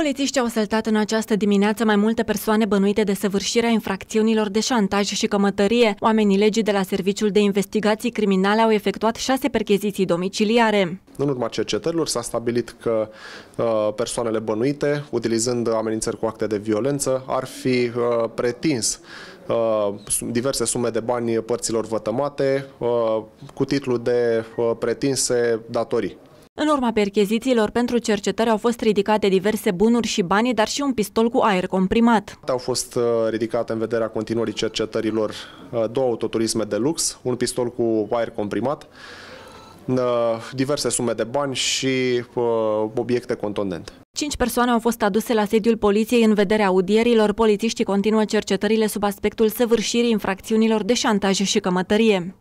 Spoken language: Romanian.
Polițiștii au saltat în această dimineață mai multe persoane bănuite de săvârșirea infracțiunilor de șantaj și cămătărie. Oamenii legii de la Serviciul de Investigații Criminale au efectuat șase percheziții domiciliare. În urma cercetărilor s-a stabilit că uh, persoanele bănuite, utilizând amenințări cu acte de violență, ar fi uh, pretins uh, diverse sume de bani părților vătămate uh, cu titlul de uh, pretinse datorii. În urma perchezițiilor pentru cercetări au fost ridicate diverse bunuri și bani, dar și un pistol cu aer comprimat. Au fost uh, ridicate în vederea continuării cercetărilor uh, două autoturisme de lux, un pistol cu aer comprimat, uh, diverse sume de bani și obiecte contundente. Cinci persoane au fost aduse la sediul poliției în vederea audierilor. Polițiștii continuă cercetările sub aspectul săvârșirii infracțiunilor de șantaj și cămătărie.